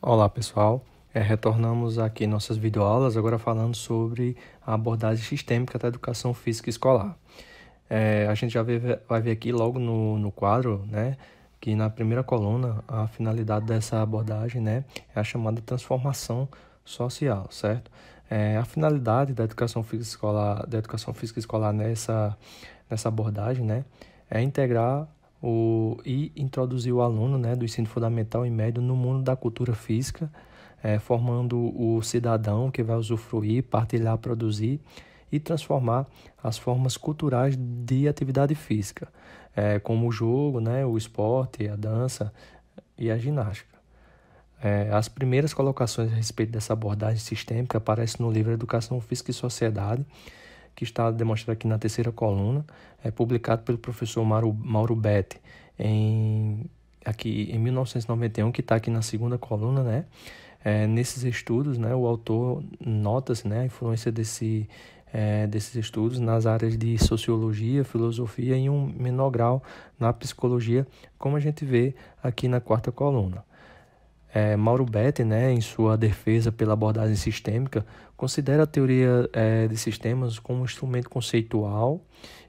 Olá pessoal, é, retornamos aqui nossas videoaulas agora falando sobre a abordagem sistêmica da educação física escolar. É, a gente já vê, vai ver aqui logo no, no quadro, né, que na primeira coluna a finalidade dessa abordagem né, é a chamada transformação social, certo? É, a finalidade da educação física escolar, da educação física escolar nessa, nessa abordagem né, é integrar o, e introduzir o aluno né, do ensino fundamental e médio no mundo da cultura física, é, formando o cidadão que vai usufruir, partilhar, produzir e transformar as formas culturais de atividade física, é, como o jogo, né, o esporte, a dança e a ginástica. É, as primeiras colocações a respeito dessa abordagem sistêmica aparecem no livro Educação Física e Sociedade, que está demonstrado aqui na terceira coluna, é publicado pelo professor Mauro, Mauro Betti em, aqui, em 1991, que está aqui na segunda coluna, né? É, nesses estudos, né, o autor nota-se né, a influência desse, é, desses estudos nas áreas de sociologia, filosofia e em um menor grau na psicologia, como a gente vê aqui na quarta coluna. É, Mauro Betti, né, em sua defesa pela abordagem sistêmica, considera a teoria é, de sistemas como um instrumento conceitual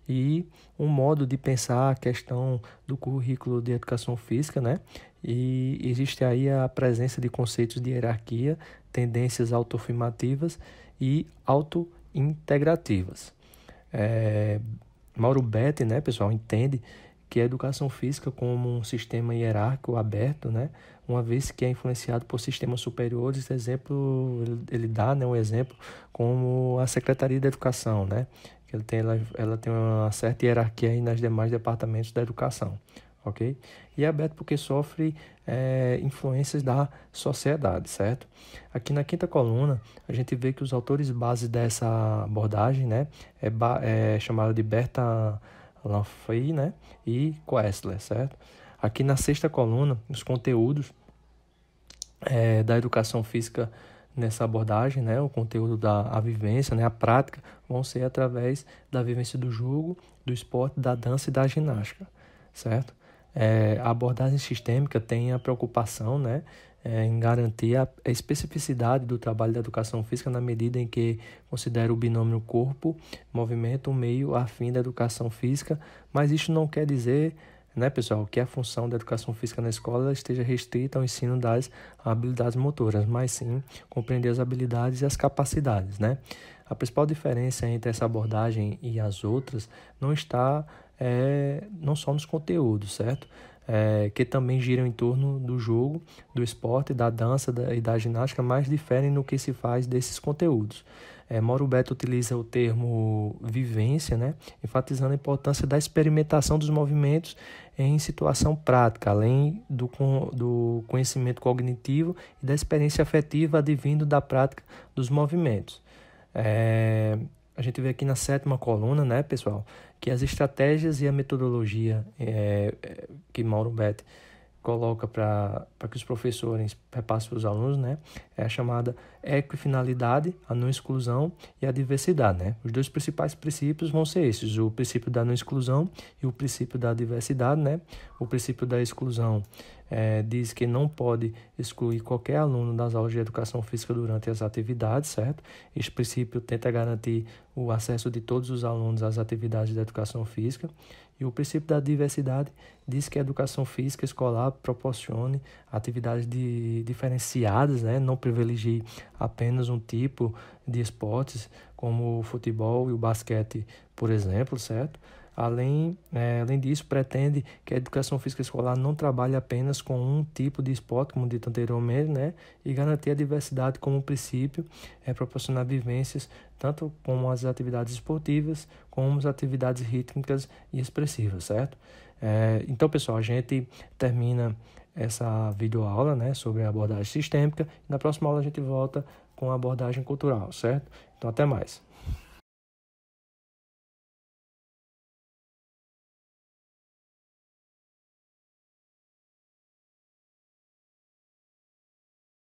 e um modo de pensar a questão do currículo de educação física, né? E existe aí a presença de conceitos de hierarquia, tendências autoafirmativas e autointegrativas. É, Mauro Betti, né, pessoal, entende que a educação física como um sistema hierárquico aberto, né, uma vez que é influenciado por sistemas superiores, esse exemplo ele dá, né, um exemplo como a Secretaria da Educação, né, que ele tem, ela, ela tem uma certa hierarquia aí nas demais departamentos da educação, ok? E é aberto porque sofre é, influências da sociedade, certo? Aqui na quinta coluna, a gente vê que os autores base dessa abordagem, né, é, é de Berta Lanfrey né, e Questler, certo? Aqui na sexta coluna, os conteúdos é, da educação física nessa abordagem, né, o conteúdo da a vivência, né, a prática, vão ser através da vivência do jogo, do esporte, da dança e da ginástica, certo? É, a abordagem sistêmica tem a preocupação, né, é, em garantir a, a especificidade do trabalho da educação física na medida em que considera o binômio corpo-movimento um meio afim da educação física, mas isso não quer dizer né, pessoal, que a função da educação física na escola esteja restrita ao ensino das habilidades motoras, mas sim compreender as habilidades e as capacidades, né? A principal diferença entre essa abordagem e as outras não está é, não só nos conteúdos, certo? é, que também giram em torno do jogo, do esporte, da dança da, e da ginástica, mas diferem no que se faz desses conteúdos. É, Mauro Beto utiliza o termo vivência, né? enfatizando a importância da experimentação dos movimentos em situação prática, além do, do conhecimento cognitivo e da experiência afetiva advindo da prática dos movimentos. É, a gente vê aqui na sétima coluna, né, pessoal? que as estratégias e a metodologia é, é que Mauro Betti coloca para que os professores repassem para os alunos, né? É a chamada equifinalidade, a não exclusão e a diversidade, né? Os dois principais princípios vão ser esses, o princípio da não exclusão e o princípio da diversidade, né? O princípio da exclusão é, diz que não pode excluir qualquer aluno das aulas de educação física durante as atividades, certo? Este princípio tenta garantir o acesso de todos os alunos às atividades da educação física. E o princípio da diversidade diz que a educação física escolar proporcione atividades de, diferenciadas, né? não privilegie apenas um tipo de esportes, como o futebol e o basquete, por exemplo, certo? Além, é, além disso, pretende que a educação física escolar não trabalhe apenas com um tipo de esporte, como dito anteriormente, né? e garantir a diversidade como princípio, é, proporcionar vivências tanto com as atividades esportivas, como as atividades rítmicas e expressivas, certo? É, então, pessoal, a gente termina essa videoaula né, sobre a abordagem sistêmica. Na próxima aula a gente volta com a abordagem cultural, certo? Então, até mais.